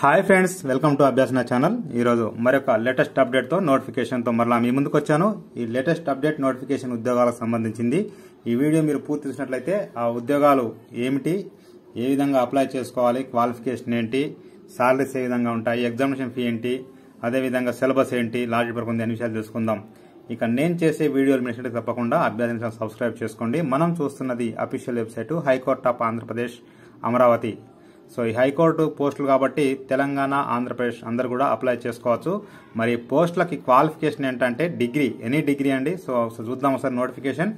hi friends welcome to Abhyasana channel ఈరోజు మరొక latest అప్డేట్తో నోటిఫికేషన్తో మరలా మీ ముందుకు వచ్చాను ఈ లేటెస్ట్ అప్డేట్ నోటిఫికేషన్ ఉద్యోగాలకు సంబంధించింది ఈ వీడియో మీరు పూర్తి చూసినట్లయితే ఆ ఉద్యోగాలు ఏమిటి ఏ విధంగా అప్లై చేసుకోవాలి క్వాలిఫికేషన్ ఏంటి శాలరీస్ ఏ విధంగా ఉంటాయి ఎగ్జామినేషన్ ఫీ ఏంటి అదేవిధంగా సిలబస్ ఏంటి లార్జ్ పరకు అన్ని విషయాలు తెలుసుకుందాం ఇక నేను చేసే వీడియోలు మీకు తప్పకుండా అభ్యర్థించడం సబ్స్క్రైబ్ చేసుకోండి మనం చూస్తున్నది official website high court of Andhra Pradesh Amaravati so ఈ హైకోర్టు పోస్టులు కాబట్టి తెలంగాణ ఆంధ్రప్రదేశ్ అందరు కూడా అప్లై చేసుకోవచ్చు మరి పోస్టులకి క్వాలిఫికేషన్ ఏంటంటే డిగ్రీ ఎనీ డిగ్రీ అండి సో చూద్దాం ఒకసారి నోటిఫికేషన్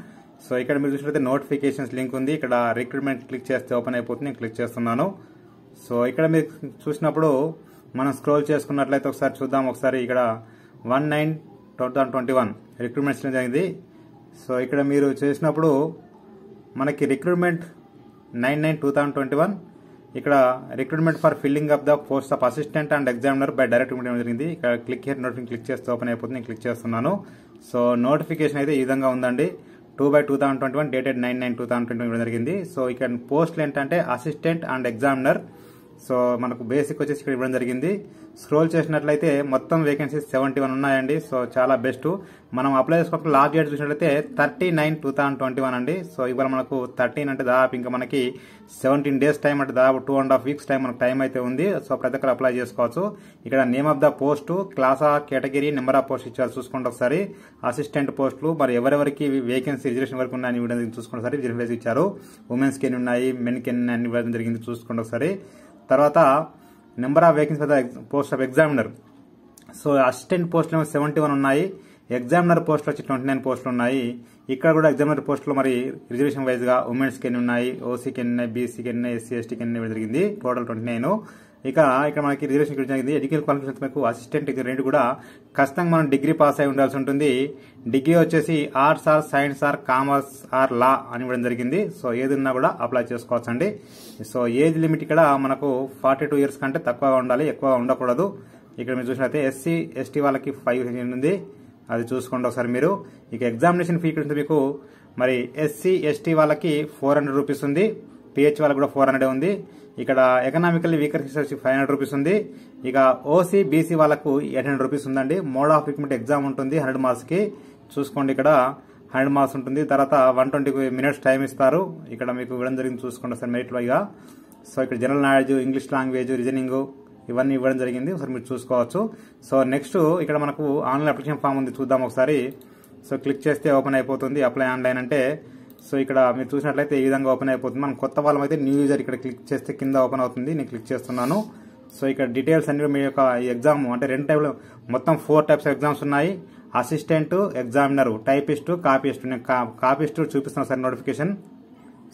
సో ఇక్కడ మీరు చూసినట్లయితే నోటిఫికేషన్స్ లింక్ ఉంది ఇక్కడ రిక్రూట్మెంట్ క్లిక్ చేస్తే ఓపెన్ అయిపోతుంది నేను క్లిక్ చేస్తున్నాను సో ఇక్కడ మీరు చూసినప్పుడు మనం స్క్రోల్ చేసుకున్నట్లయితే ఒకసారి చూద్దాం ఒకసారి ఇక్కడ one nine two thousand twenty one recruitments జరిగింది సో ఇక్కడ మీరు చేసినప్పుడు మనకి recruitment nine nine two thousand twenty one ఇక్కడ recruitment for filling of the post of assistant and examiner by direct medium జరిగింది ఇక్కడ క్లిక్ హియర్ నోటిఫికేషన్ క్లిక్ చేస్తే open అయిపోతుంది నేను క్లిక్ చేస్తున్నాను సో నోటిఫికేషన్ అయితే ఈ విధంగా ఉందండి two by two thousand twenty one dated nine nine two thousand twenty one జరిగింది సో ఇక్కడ పోస్టులు ఏంటంటే అసిస్టెంట్ అండ్ ఎగ్జామినర్ సో మనకు బేసిక్ వచ్చేసి ఇక్కడ ఇవ్వడం జరిగింది స్క్రోల్ చేసినట్లయితే మొత్తం వేకెన్సీస్ సెవెంటీ వన్ ఉన్నాయండి సో చాలా బెస్ట్ మనం అప్లై చేసుకోవడం లాస్ట్ డేట్ చూసినట్లయితే thirty nine two thousand twenty one అండి సో ఇవాళ మనకు థర్టీన్ అంటే దాదాపు ఇంకా మనకి సెవెంటీన్ డేస్ టైం అంటే దాదాపు two and half weeks time మనకు టైం అయితే ఉంది సో ప్రతి ఒక్కరు అప్లై చేసుకోవచ్చు ఇక్కడ name of the post class ఆ కేటగిరీ నెంబర్ ఆఫ్ పోస్ట్ ఇచ్చారు చూసుకోండి ఒకసారి అసిస్టెంట్ పోస్టులు మరి ఎవరెవరికి వేకెన్సీ రిజర్వేషన్ వరకు ఉన్నాయని చూసుకోండి ఒకసారి రిజర్వేషన్ ఇచ్చారు ఉమెన్స్కి ఎన్ని ఉన్నాయి మెన్కి ఎన్ని అన్ని జరిగింది చూసుకోండి ఒకసారి తర్వాత number of vacancy for the post of examiner so assistant పోస్టులు సెవెంటీ వన్ ఉన్నాయి ఎగ్జామినర్ పోస్టులు వచ్చి ట్వంటీ నైన్ పోస్టులు ఉన్నాయి ఇక్కడ కూడా ఎగ్జామినర్ పోస్టులు మరి రిజర్వేషన్ వైజ్గా ఉమెన్స్కి ఎన్ని ఉన్నాయి ఓసీకి ఎన్ని బీసీకి ఎన్ని ఎస్సీ ఎస్టీకి ఎన్ని జరిగింది టోటల్ ట్వంటీ నైన్ ఇక ఇక్కడ మనకి రిజర్వేషన్ ఇక్కడ జరిగింది ఎడ్యుకేషన్ క్వాలిఫికేషన్ మనకు అసిస్టెంట్ ఇది రెండు కూడా ఖచ్చితంగా మనం డిగ్రీ పాస్ అయి ఉండాల్సి ఉంటుంది డిగ్రీ వచ్చేసి arts or science or commerce or law అని ఇవ్వడం జరిగింది సో ఏది ఉన్నా కూడా అప్లై చేసుకోవచ్చు అండి సో ఏజ్ లిమిట్ ఇక్కడ మనకు ఫార్టీ టూ ఇయర్స్ కంటే తక్కువగా ఉండాలి ఎక్కువగా ఉండకూడదు ఇక్కడ మీరు చూసినట్లయితే ఎస్సీ ఎస్టీ వాళ్ళకి ఫైవ్ ఉంది అది చూసుకోండి ఒకసారి మీరు ఇక ఎగ్జామినేషన్ ఫీ ఇక్కడ మీకు మరి ఎస్సీ ఎస్టీ వాళ్ళకి ఫోర్ హండ్రెడ్ రూపీస్ ఉంది పిహెచ్ వాళ్ళకి కూడా ఫోర్ హండ్రెడ్ ఉంది ఇక్కడ economically weaker sections five hundred rupees ఉంది ఇక ఓసీ బీసీ వాళ్ళకు ఎయిట్ హండ్రెడ్ రూపీస్ ఉందండి మోడ్ ఆఫ్ రిక్రూట్మెంట్ ఎగ్జామ్ ఉంటుంది హండ్రెడ్ మార్క్స్కి చూసుకోండి ఇక్కడ హండ్రెడ్ మార్క్స్ ఉంటుంది తర్వాత వన్ ట్వంటీ మినిట్స్ టైం ఇస్తారు ఇక్కడ మీకు ఇవ్వడం జరిగింది చూసుకోండి సార్ మెరిట్ వైగా సో ఇక్కడ general knowledge English language reasoning ఇవన్నీ ఇవ్వడం జరిగింది ఒకసారి మీరు చూసుకోవచ్చు సో నెక్స్ట్ ఇక్కడ మనకు ఆన్లైన్ అప్లికేషన్ ఫామ్ ఉంది చూద్దాం ఒకసారి సో క్లిక్ చేస్తే ఓపెన్ అయిపోతుంది అప్లై ఆన్లైన్ అంటే సో ఇక్కడ మీరు చూసినట్లయితే ఈ విధంగా ఓపెన్ అయిపోతుంది మనం కొత్త వాళ్ళం అయితే న్యూ యూజర్ ఇక్కడ క్లిక్ చేస్తే కింద ఓపెన్ అవుతుంది నేను క్లిక్ చేస్తున్నాను సో ఇక్కడ డీటెయిల్స్ అన్ని మీ యొక్క ఎగ్జామ్ అంటే రెండు టైప్లు మొత్తం ఫోర్ టైప్స్ ఎగ్జామ్స్ ఉన్నాయి అసిస్టెంట్ ఎగ్జామినర్ టైపిస్ట్ కాపీస్ట్ నేను కాపీస్ట్ చూపిస్తున్నాను సార్ నోటిఫికేషన్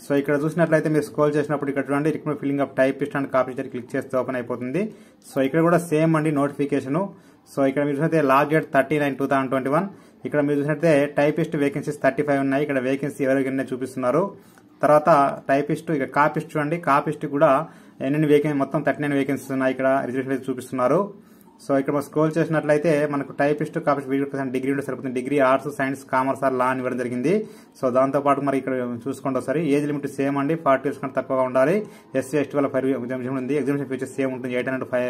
సో ఇక్కడ చూసినట్లయితే మీరు స్కోల్ చేసినప్పుడు ఇక్కడ చూడండి recruit filling up typist and copyist click చేస్తే ఓపెన్ అయిపోతుంది సో ఇక్కడ కూడా సేమ్ అండి నోటిఫికేషన్ సో ఇక్కడ మీరు చూసినట్టు లాగ్ date thirty nine two thousand twenty one ఇక్కడ మీరు చూసినట్టే టైపిస్ట్ వేకెన్సీస్ థర్టీ ఫైవ్ ఉన్నాయి ఇక్కడ వేకెన్సీ ఎవరికి చూపిస్తున్నారు తర్వాత టైపిస్ట్ ఇక కాపిస్ట్ చూడండి కాపిస్ట్ కూడా ఎన్ని వేకెన్సీ మొత్తం థర్టీ నైన్ వేకెన్సీస్ ఉన్నాయి ఇక్కడ రిజర్వేషన్ అయితే చూపిస్తున్నారు సో ఇక్కడ మనం స్క్రోల్ చేసినట్లయితే మనకు టైపిస్ట్ కాపిస్ట్ వీడియో డిగ్రీ ఉంటే సరిపోతుంది degree arts science commerce or law అని ఇవ్వడం జరిగింది సో దాంతోపాటు మరి ఇక్కడ చూసుకోండి ఒకసారి ఏజ్ లిమిట్ సేమ్ అండి ఫార్టీ ఇయర్స్ కంటే తక్కువగా ఉండాలి ఎస్సీ ఎస్టీ వాళ్ళ ఫైవ్ ఎగ్జామ్స్ ఉంది ఎగ్జామిషన్ ఫీచర్ సేమ్ ఉంటుంది eight hundred five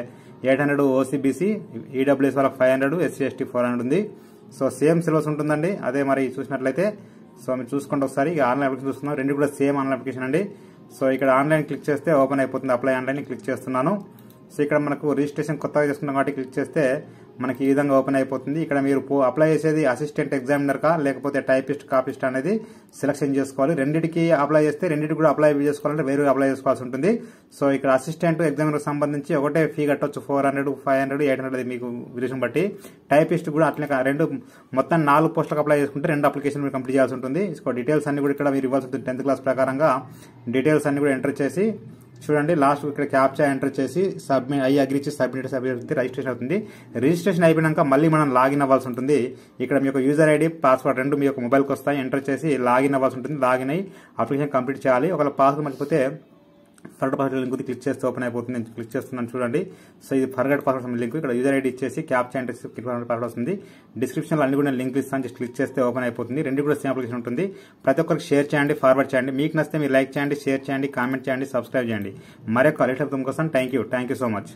eight hundred OC BC EWS వాళ్ళకి five hundred SC ST four hundred ఉంది సో సేమ్ సిలబస్ ఉంటుందండి అదే మరి చూసినట్లయితే సో మీరు చూసుకోండి ఒకసారి ఇక ఆన్లైన్ అప్లికేషన్ చూస్తున్నాం రెండు కూడా సేమ్ ఆన్లైన్ అప్లికేషన్ అండి సో ఇక్కడ ఆన్లైన్ క్లిక్ చేస్తే ఓపెన్ అయిపోతుంది అప్లై ఆన్లైన్ క్లిక్ చేస్తున్నాను సో ఇక్కడ మనకు రిజిస్ట్రేషన్ కొత్తగా చేసుకున్నాం కాబట్టి క్లిక్ చేస్తే మనకి ఈ విధంగా ఓపెన్ అయిపోతుంది ఇక్కడ మీరు అప్లై చేసేది అసిస్టెంట్ ఎగ్జామినర్ కా లేకపోతే టైపిస్ట్ కాపిస్ట్ అనేది సెలక్షన్ చేసుకోవాలి రెండింటికి అప్లై చేస్తే రెండింటికి కూడా అప్లై చేసుకోవాలంటే వేరే అప్లై చేసుకోవాల్సి ఉంటుంది సో ఇక్కడ అసిస్టెంట్ ఎగ్జామినర్ సంబంధించి ఒకటే ఫీ కట్టవచ్చు four hundred five hundred eight hundred మీకు విషయం బట్టి టైపిస్ట్ కూడా అట్లనే రెండు మొత్తం నాలుగు పోస్టులకు అప్లై చేసుకుంటే రెండు అప్లికేషన్ మీరు కంప్లీట్ చేయాల్సి ఉంటుంది సో డీటెయిల్స్ అన్ని కూడా ఇక్కడ మీరు ఇవ్వాల్సి ఉంటుంది టెన్త్ క్లాస్ ప్రకారంగా డీటెయిల్స్ అన్ని కూడా ఎంటర్ చేసి చూడండి లాస్ట్ ఇక్కడ క్యాప్చా ఎంటర్ చేసి సబ్మిట్ అయ్యి అగ్రి చేసి సబ్మిట్ సబ్మిట్ అవుతుంది రిజిస్ట్రేషన్ అవుతుంది రిజిస్ట్రేషన్ అయిపోయాక మళ్ళీ మనం లాగిన్ అవ్వాల్సి ఉంటుంది ఇక్కడ మీ యొక్క యూజర్ ఐడి పాస్వర్డ్ రెండు మీ యొక్క మొబైల్కి వస్తాయి ఎంటర్ చేసి లాగిన్ అవ్వాల్సి ఉంటుంది లాగిన్ అయ్యి అప్లికేషన్ కంప్లీట్ చేయాలి ఒకవేళ పాస్వర్డ్ మర్చిపోతే ఫర్గట్ పాస్వర్డ్ లింక్ క్లిక్ చేస్తే ఓపెన్ అయిపోతుంది నేను క్లిక్ చేస్తున్నాను చూడండి సో ఇది ఫర్గట్ పాస్వర్డ్ లింక్ ఇక్కడ యూజర్ ఐడి ఇచ్చేసి క్యాప్ చేయండి ఫర్గట్ పాస్వర్డ్ వస్తుంది డిస్క్రిప్షన్లో అన్ని కూడా నేను లింక్ ఇస్తాను జస్ట్ క్లిక్ చేస్తే ఓపెన్ అయిపోతుంది రెండు కూడా సేమ్ అప్లికేషన్ ఉంటుంది ప్రతి ఒక్కరికి షేర్ చేయండి ఫార్వర్డ్ చేయండి మీకు నచ్చితే మీరు లైక్ చేయండి షేర్ చేయండి కామెంట్ చేయండి సబ్స్క్రైబ్ చేయండి మరొక అలీషబ్దం కోసం thank you thank you so much